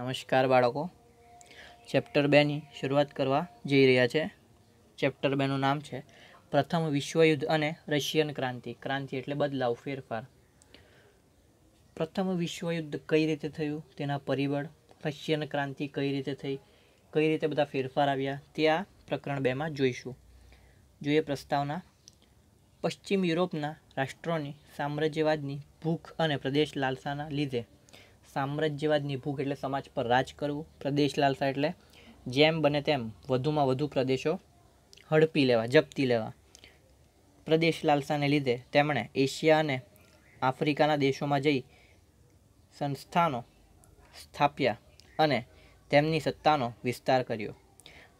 નમસ્કાર બાળકો ચેપ્ટર બેની શરૂઆત કરવા જઈ રહ્યા છે ચેપ્ટર બેનું નામ છે પ્રથમ વિશ્વયુદ્ધ અને રશિયન ક્રાંતિ ક્રાંતિ એટલે બદલાવ ફેરફાર પ્રથમ વિશ્વયુદ્ધ કઈ રીતે થયું તેના પરિબળ રશિયન ક્રાંતિ કઈ રીતે થઈ કઈ રીતે બધા ફેરફાર આવ્યા તે આ પ્રકરણ બેમાં જોઈશું જોઈએ પ્રસ્તાવના પશ્ચિમ યુરોપના રાષ્ટ્રોની સામ્રાજ્યવાદની ભૂખ અને પ્રદેશ લાલસાના લીધે સામ્રાજ્યવાદ નિભૂક એટલે સમાજ પર રાજ કરવું પ્રદેશ લાલસા એટલે જેમ બને તેમ વધુમાં વધુ પ્રદેશો હડપી લેવા જપ્તી લેવા પ્રદેશ લાલસાને લીધે તેમણે એશિયા અને આફ્રિકાના દેશોમાં જઈ સંસ્થાનો સ્થાપ્યા અને તેમની સત્તાનો વિસ્તાર કર્યો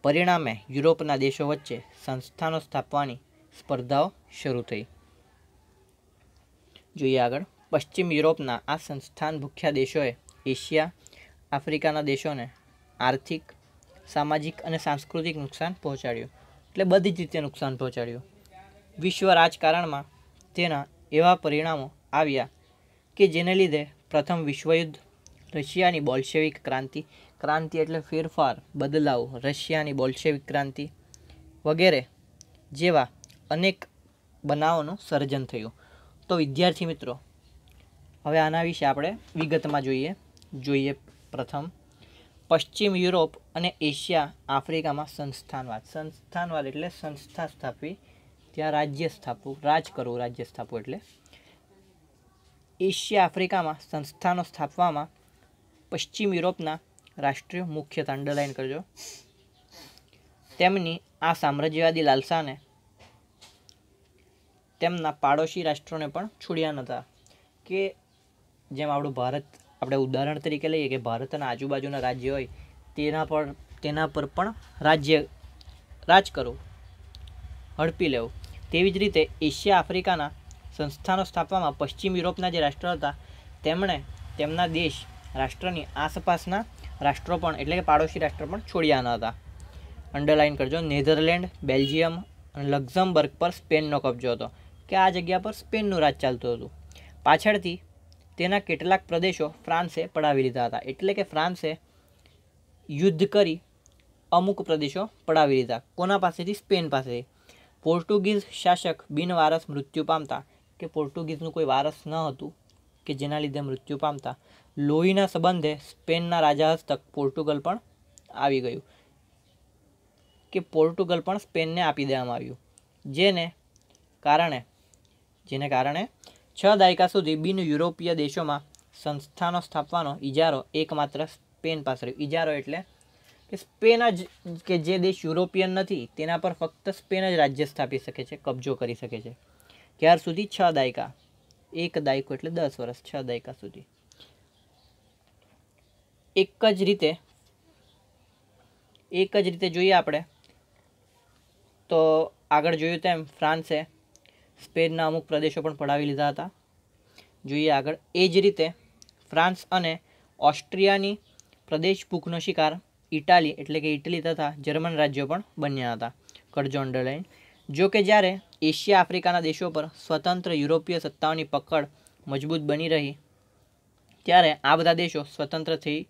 પરિણામે યુરોપના દેશો વચ્ચે સંસ્થાનો સ્થાપવાની સ્પર્ધાઓ શરૂ થઈ જોઈએ આગળ પશ્ચિમ યુરોપના આ સંસ્થાન ભૂખ્યા દેશોએ એશિયા આફ્રિકાના દેશોને આર્થિક સામાજિક અને સાંસ્કૃતિક નુકસાન પહોંચાડ્યું એટલે બધી જ રીતે નુકસાન પહોંચાડ્યું વિશ્વ રાજકારણમાં તેના એવા પરિણામો આવ્યા કે જેને લીધે પ્રથમ વિશ્વયુદ્ધ રશિયાની બોલ્શેવિક ક્રાંતિ ક્રાંતિ એટલે ફેરફાર બદલાવ રશિયાની બોલ્શેવિક ક્રાંતિ વગેરે જેવા અનેક બનાવોનું સર્જન થયું તો વિદ્યાર્થી મિત્રો હવે આના વિશે આપણે વિગતમાં જોઈએ જોઈએ પ્રથમ પશ્ચિમ યુરોપ અને એશિયા આફ્રિકામાં સંસ્થાનવાદ સંસ્થાનવાદ એટલે સંસ્થા સ્થાપવી ત્યાં રાજ્ય સ્થાપવું રાજ કરવું રાજ્ય સ્થાપવું એટલે એશિયા આફ્રિકામાં સંસ્થાનો સ્થાપવામાં પશ્ચિમ યુરોપના રાષ્ટ્રીય મુખ્ય અંડરલાઈન કરજો તેમની આ સામ્રાજ્યવાદી લાલસાને તેમના પાડોશી રાષ્ટ્રોને પણ છોડ્યા નહોતા કે જેમ આપણું ભારત આપણે ઉદાહરણ તરીકે લઈએ કે ભારતના આજુબાજુના રાજ્ય હોય તેના પર તેના પર પણ રાજ્ય રાજ કરવું હડપી લેવું તેવી જ રીતે એશિયા આફ્રિકાના સંસ્થાનો સ્થાપવામાં પશ્ચિમ યુરોપના જે રાષ્ટ્ર હતા તેમણે તેમના દેશ રાષ્ટ્રની આસપાસના રાષ્ટ્રો પણ એટલે કે પાડોશી રાષ્ટ્ર પણ છોડ્યા ન હતા અંડરલાઇન કરજો નેધરલેન્ડ બેલ્જિયમ અને લક્ઝમબર્ગ પર સ્પેનનો કબજો હતો કે આ જગ્યા પર સ્પેનનું રાજ ચાલતું હતું પાછળથી તેના કેટલાક પ્રદેશો ફ્રાન્સે પડાવી લીધા હતા એટલે કે ફ્રાન્સે યુદ્ધ કરી અમુક પ્રદેશો પડાવી લીધા કોના પાસેથી સ્પેન પાસેથી પોર્ટુગીઝ શાસક બિનવારસ મૃત્યુ પામતા કે પોર્ટુગીઝનું કોઈ વારસ ન હતું કે જેના લીધે મૃત્યુ પામતા લોહીના સંબંધે સ્પેનના રાજા હસ્તક પોર્ટુગલ પણ આવી ગયું કે પોર્ટુગલ પણ સ્પેનને આપી દેવામાં આવ્યું જેને કારણે જેને કારણે છ દાયકા સુધી બિન યુરોપીય દેશોમાં સંસ્થાનો સ્થાપવાનો ઇજારો એકમાત્ર સ્પેન પાસે રહ્યો ઇજારો એટલે કે સ્પેન જ કે જે દેશ યુરોપિયન નથી તેના પર ફક્ત સ્પેન જ રાજ્ય સ્થાપી શકે છે કબજો કરી શકે છે ત્યાર સુધી છ દાયકા એક દાયકો એટલે દસ વર્ષ છ દાયકા સુધી એક જ રીતે એક જ રીતે જોઈએ આપણે તો આગળ જોયું તેમ ફ્રાન્સે સ્પેનના અમુક પ્રદેશો પણ પડાવી લીધા હતા જોઈએ આગળ એ જ રીતે ફ્રાન્સ અને ઓસ્ટ્રિયાની પ્રદેશ ભૂખનો શિકાર ઇટાલી એટલે કે ઇટલી તથા જર્મન રાજ્યો પણ બન્યા હતા કરજો અંડરલાઇન જો કે જ્યારે એશિયા આફ્રિકાના દેશો પર સ્વતંત્ર યુરોપીય સત્તાઓની પકડ મજબૂત બની રહી ત્યારે આ બધા દેશો સ્વતંત્ર થઈ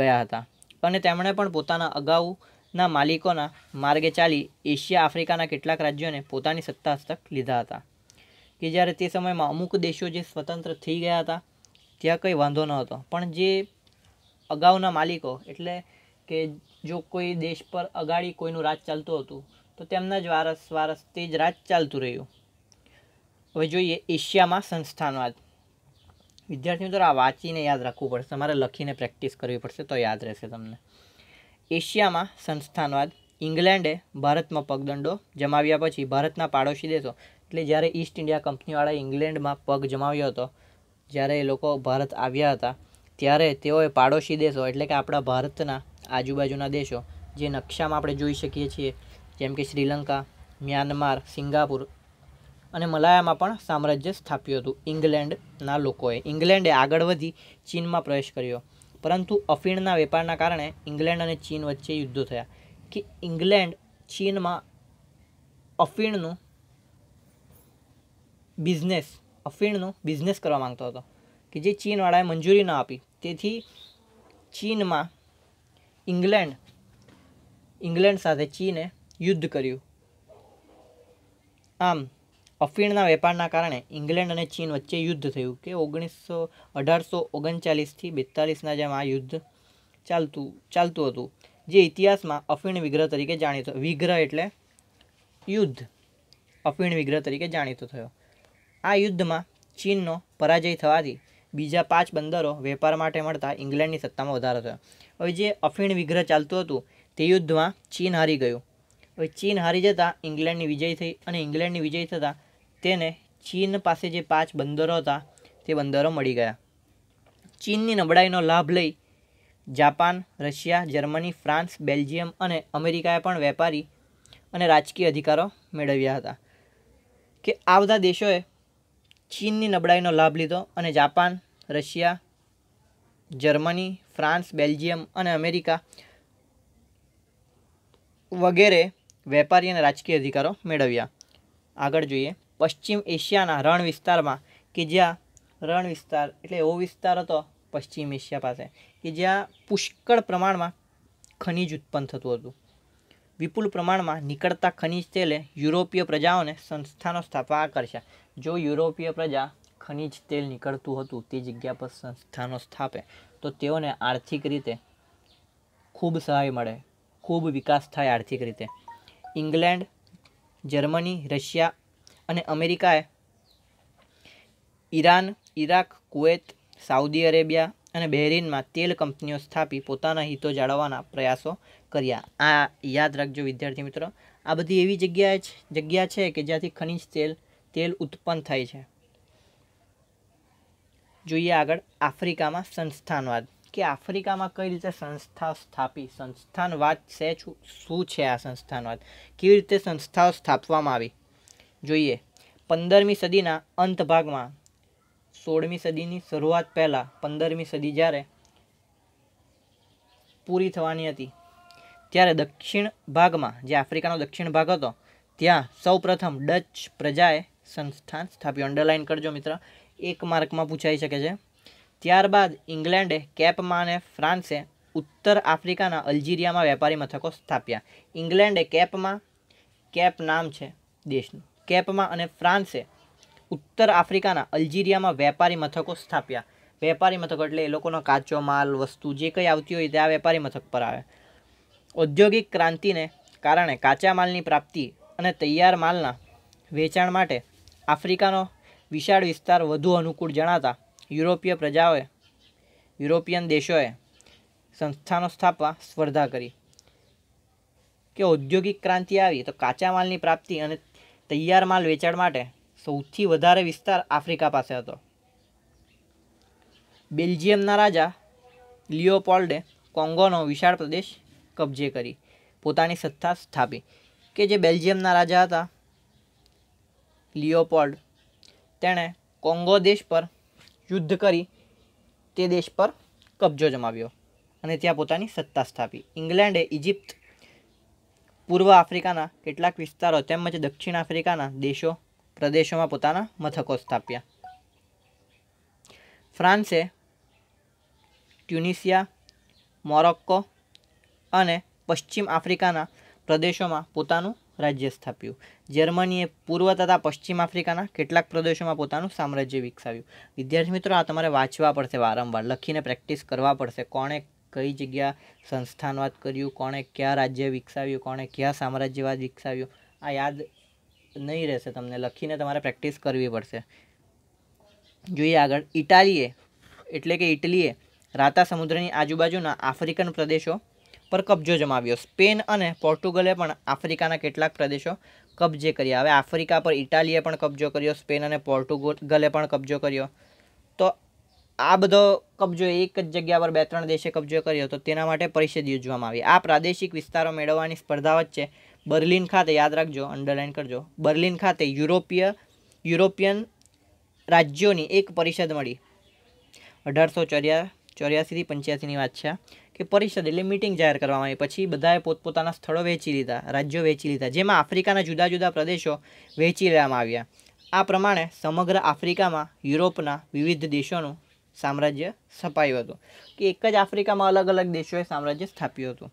ગયા હતા અને તેમણે પણ પોતાના અગાઉના માલિકોના માર્ગે ચાલી એશિયા આફ્રિકાના કેટલાક રાજ્યોને પોતાની સત્તા હસ્તક લીધા હતા કે જ્યારે તે સમયમાં અમુક દેશો જે સ્વતંત્ર થઈ ગયા હતા ત્યાં કંઈ વાંધો ન હતો પણ જે અગાઉના માલિકો એટલે કે જો કોઈ દેશ પર અગાડી કોઈનું રાજ ચાલતું હતું તો તેમના જ વારસ વારસ તે જ રાજ ચાલતું રહ્યું હવે જોઈએ એશિયામાં સંસ્થાનવાદ વિદ્યાર્થી મિત્રો આ વાંચીને યાદ રાખવું પડશે તમારે લખીને પ્રેક્ટિસ કરવી પડશે તો યાદ રહેશે તમને એશિયામાં સંસ્થાનવાદ ઇંગ્લેન્ડે ભારતમાં પગદંડો જમાવ્યા પછી ભારતના પાડોશી દેશો એટલે જ્યારે ઈસ્ટ ઇન્ડિયા કંપનીવાળા ઇંગ્લેન્ડમાં પગ જમાવ્યો હતો જ્યારે એ લોકો ભારત આવ્યા હતા ત્યારે તેઓએ પાડોશી દેશો એટલે કે આપણા ભારતના આજુબાજુના દેશો જે નકશામાં આપણે જોઈ શકીએ છીએ જેમ કે શ્રીલંકા મ્યાનમાર સિંગાપુર અને મલાયામાં પણ સામ્રાજ્ય સ્થાપ્યું હતું ઇંગ્લેન્ડના લોકોએ ઇંગ્લેન્ડે આગળ વધી ચીનમાં પ્રવેશ કર્યો પરંતુ અફીણના વેપારના કારણે ઇંગ્લેન્ડ અને ચીન વચ્ચે યુદ્ધો થયા કે ઇંગ્લેન્ડ ચીનમાં અફીણનું બિઝનેસ અફીણનો બિઝનેસ કરવા માંગતો હતો કે જે ચીનવાળાએ મંજૂરી ન આપી તેથી ચીનમાં ઇંગ્લેન્ડ ઇંગ્લેન્ડ સાથે ચીને યુદ્ધ કર્યું આમ અફીણના વેપારના કારણે ઇંગ્લેન્ડ અને ચીન વચ્ચે યુદ્ધ થયું કે ઓગણીસો અઢારસો ઓગણચાલીસથી બેતાલીસના જેમ આ યુદ્ધ ચાલતું ચાલતું હતું જે ઇતિહાસમાં અફીણ વિગ્રહ તરીકે જાણીતો વિગ્રહ એટલે યુદ્ધ અફીણ વિગ્રહ તરીકે જાણીતો થયો આ યુદ્ધમાં ચીનનો પરાજય થવાથી બીજા પાંચ બંદરો વેપાર માટે મળતા ઇંગ્લેન્ડની સત્તામાં વધારો થયો હવે જે અફીણ વિગ્રહ ચાલતું હતું તે યુદ્ધમાં ચીન હારી ગયું હવે ચીન હારી જતાં ઇંગ્લેન્ડની વિજય થઈ અને ઇંગ્લેન્ડની વિજય થતાં તેને ચીન પાસે જે પાંચ બંદરો હતા તે બંદરો મળી ગયા ચીનની નબળાઈનો લાભ લઈ Japan Russia Germany France Belgium અને અમેરિકાએ પણ વેપારી અને રાજકીય અધિકારો મેળવ્યા હતા કે આ બધા દેશોએ ચીનની નબળાઈનો લાભ લીધો અને Japan Russia Germany France Belgium અને અમેરિકા વગેરે વેપારી અને રાજકીય અધિકારો મેળવ્યા આગળ જોઈએ પશ્ચિમ એશિયાના રણ વિસ્તારમાં કે જ્યાં રણ વિસ્તાર એટલે એવો વિસ્તાર હતો પશ્ચિમ એશિયા પાસે કે જ્યાં પુષ્કળ પ્રમાણમાં ખનિજ ઉત્પન્ન થતું હતું વિપુલ પ્રમાણમાં નીકળતા ખનિજ તેલે યુરોપીય પ્રજાઓને સંસ્થાનો સ્થાપવા આકર્ષ્યા જો યુરોપીય પ્રજા ખનિજ તેલ નીકળતું હતું તે જગ્યા પર સંસ્થાનો સ્થાપે તો તેઓને આર્થિક રીતે ખૂબ સહાય મળે ખૂબ વિકાસ થાય આર્થિક રીતે ઇંગ્લેન્ડ જર્મની રશિયા અને અમેરિકાએ Iran Iraq Kuwait Saudi Arabia અને બહેરીનમાં તેલ કંપનીઓ સ્થાપી પોતાના હિતો જાળવવાના પ્રયાસો કર્યા આ યાદ રાખજો વિદ્યાર્થી મિત્રો આ બધી એવી જગ્યાએ જગ્યા છે કે જ્યાંથી ખનિજ તેલ તેલ ઉત્પન્ન થાય છે જોઈએ આગળ આફ્રિકામાં સંસ્થાનવાદ કે આફ્રિકામાં કઈ રીતે સંસ્થા સ્થાપી સંસ્થાનવાદ છે શું છે આ સંસ્થાનવાદ કેવી રીતે સંસ્થાઓ સ્થાપવામાં આવી જોઈએ પંદરમી સદીના અંત ભાગમાં સોળમી સદીની શરૂઆત પહેલાં પંદરમી સદી જ્યારે પૂરી થવાની હતી ત્યારે દક્ષિણ ભાગમાં જે આફ્રિકાનો દક્ષિણ ભાગ હતો ત્યાં સૌપ્રથમ ડચ પ્રજાએ સંસ્થાન સ્થાપ્યું અંડરલાઇન કરજો મિત્ર એક માર્કમાં પૂછાઈ શકે છે ત્યારબાદ ઇંગ્લેન્ડે કેપમાં અને ફ્રાન્સે ઉત્તર આફ્રિકાના અલ્જીરિયામાં વેપારી મથકો સ્થાપ્યા ઇંગ્લેન્ડે કેપમાં કેપ નામ છે દેશનું કેપમાં અને ફ્રાન્સે ઉત્તર આફ્રિકાના અલ્જીરિયામાં વેપારી મથકો સ્થાપ્યા વેપારી મથક એટલે એ લોકોનો કાચો માલ વસ્તુ જે કંઈ આવતી હોય તે આ વેપારી મથક પર આવે ઔદ્યોગિક ક્રાંતિને કારણે કાચા માલની પ્રાપ્તિ અને તૈયાર માલના વેચાણ માટે આફ્રિકાનો વિશાળ વિસ્તાર વધુ અનુકૂળ જણાતા યુરોપીય પ્રજાઓએ યુરોપિયન દેશોએ સંસ્થાનો સ્થાપવા સ્પર્ધા કરી કે ઔદ્યોગિક ક્રાંતિ આવી તો કાચા માલની પ્રાપ્તિ અને તૈયાર માલ વેચાણ માટે સૌથી વધારે વિસ્તાર આફ્રિકા પાસે હતો બેલ્જિયમના રાજા લિયોપોલ્ડે કોંગોનો વિશાળ પ્રદેશ કબજે કરી પોતાની સત્તા સ્થાપી કે જે બેલ્જિયમના રાજા હતા લિયોપોલ્ડ તેણે કોંગો દેશ પર યુદ્ધ કરી તે દેશ પર કબજો જમાવ્યો અને ત્યાં પોતાની સત્તા સ્થાપી ઇંગ્લેન્ડે ઇજિપ્ત પૂર્વ આફ્રિકાના કેટલાક વિસ્તારો તેમજ દક્ષિણ આફ્રિકાના દેશો પ્રદેશોમાં પોતાના મથકો સ્થાપ્યા ફ્રાન્સે ટ્યુનિશિયા મોરોક્કો અને પશ્ચિમ આફ્રિકાના પ્રદેશોમાં પોતાનું રાજ્ય સ્થાપ્યું જર્મનીએ પૂર્વ તથા પશ્ચિમ આફ્રિકાના કેટલાક પ્રદેશોમાં પોતાનું સામ્રાજ્ય વિકસાવ્યું વિદ્યાર્થી મિત્રો આ તમારે વાંચવા પડશે વારંવાર લખીને પ્રેક્ટિસ કરવા પડશે કોણે કઈ જગ્યા સંસ્થાનવાદ કર્યું કોણે કયા રાજ્ય વિકસાવ્યું કોણે કયા સામ્રાજ્યવાદ વિકસાવ્યું આ યાદ નહીં રહેશે તમને લખીને તમારે પ્રેક્ટિસ કરવી પડશે જોઈએ આગળ ઇટાલીએ એટલે કે ઇટલીએ રાતા સમુદ્રની આજુબાજુના આફ્રિકન પ્રદેશો પર કબજો જમાવ્યો સ્પેન અને પોર્ટુગલે પણ આફ્રિકાના કેટલાક પ્રદેશો કબજે કર્યા હવે આફ્રિકા પર ઇટાલીએ પણ કબજો કર્યો સ્પેન અને પોર્ટુગલે પણ કબજો કર્યો તો આ બધો કબજો એક જ જગ્યા પર બે ત્રણ દેશે કબજો કર્યો તો તેના માટે પરિષદ યોજવામાં આવી આ પ્રાદેશિક વિસ્તારો મેળવવાની સ્પર્ધા વચ્ચે બર્લિન ખાતે યાદ રાખજો અંડરલાઇન કરજો બર્લિન ખાતે યુરોપીય યુરોપિયન રાજ્યોની એક પરિષદ મળી અઢારસો ચોર્યા ચોર્યાસીથી પંચ્યાસીની વાત છે કે પરિષદ એટલે મિટિંગ જાહેર કરવામાં આવી પછી બધાએ પોતપોતાના સ્થળો વહેંચી લીધા રાજ્યો વહેંચી લીધા જેમાં આફ્રિકાના જુદા જુદા પ્રદેશો વહેંચી લેવામાં આવ્યા આ પ્રમાણે સમગ્ર આફ્રિકામાં યુરોપના વિવિધ દેશોનું સામ્રાજ્ય સ્થપાયું હતું કે એક જ આફ્રિકામાં અલગ અલગ દેશોએ સામ્રાજ્ય સ્થાપ્યું હતું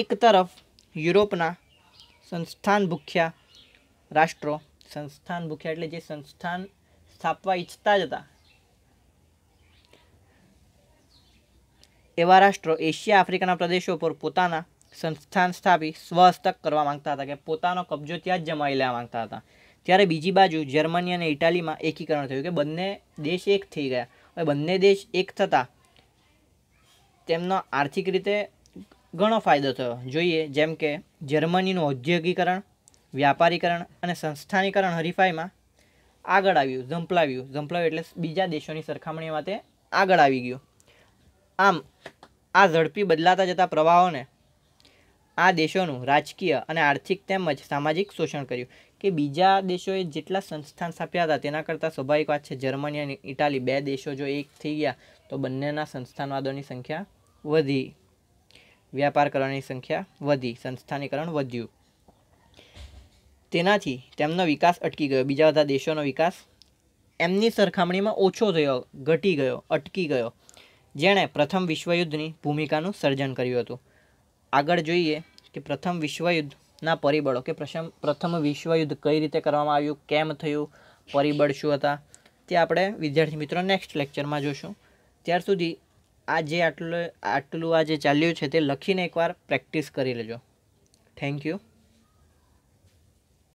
એક તરફ યુરોપના સંસ્થાન ભૂખ્યા રાષ્ટ્રો સંસ્થાન ભૂખ્યા એટલે જે સંસ્થાન સ્થાપવા ઈચ્છતા જ હતા એવા રાષ્ટ્રો એશિયા આફ્રિકાના પ્રદેશો પર પોતાના સંસ્થાન સ્થાપી સ્વહસ્તક કરવા માંગતા હતા કે પોતાનો કબજો ત્યાં જ જમાવી લેવા માંગતા હતા ત્યારે બીજી બાજુ જર્મની અને ઇટાલીમાં એકીકરણ થયું કે બંને દેશ એક થઈ ગયા હવે બંને દેશ એક થતાં તેમનો આર્થિક રીતે ઘણો ફાયદો થયો જોઈએ જેમ કે જર્મનીનું ઔદ્યોગિકરણ વ્યાપારીકરણ અને સંસ્થાનીકરણ હરીફાઈમાં આગળ આવ્યું ઝંપલાવ્યું ઝંપલાવ્યું એટલે બીજા દેશોની સરખામણીમાં તે આગળ આવી ગયું આમ આ ઝડપી બદલાતા જતા પ્રવાહોને આ દેશોનું રાજકીય અને આર્થિક તેમજ સામાજિક શોષણ કર્યું કે બીજા દેશોએ જેટલા સંસ્થાન સ્થાપ્યા હતા તેના કરતાં સ્વાભાવિક વાત છે જર્મની અને ઇટાલી બે દેશો જો એક થઈ ગયા તો બંનેના સંસ્થાનવાદોની સંખ્યા વધી વ્યાપાર કરવાની સંખ્યા વધી સંસ્થાનીકરણ વધ્યું તેનાથી તેમનો વિકાસ અટકી ગયો બીજા બધા દેશોનો વિકાસ એમની સરખામણીમાં ઓછો થયો ઘટી ગયો અટકી ગયો જેણે પ્રથમ વિશ્વયુદ્ધની ભૂમિકાનું સર્જન કર્યું હતું આગળ જોઈએ કે પ્રથમ વિશ્વયુદ્ધના પરિબળો કે પ્રથમ પ્રથમ વિશ્વયુદ્ધ કઈ રીતે કરવામાં આવ્યું કેમ થયું પરિબળ શું હતા તે આપણે વિદ્યાર્થી મિત્રો નેક્સ્ટ લેક્ચરમાં જોશું ત્યાર સુધી આ જે આટલું આટલું આ જે ચાલ્યું છે તે લખીને એકવાર પ્રેક્ટિસ કરી લેજો થેન્ક યુ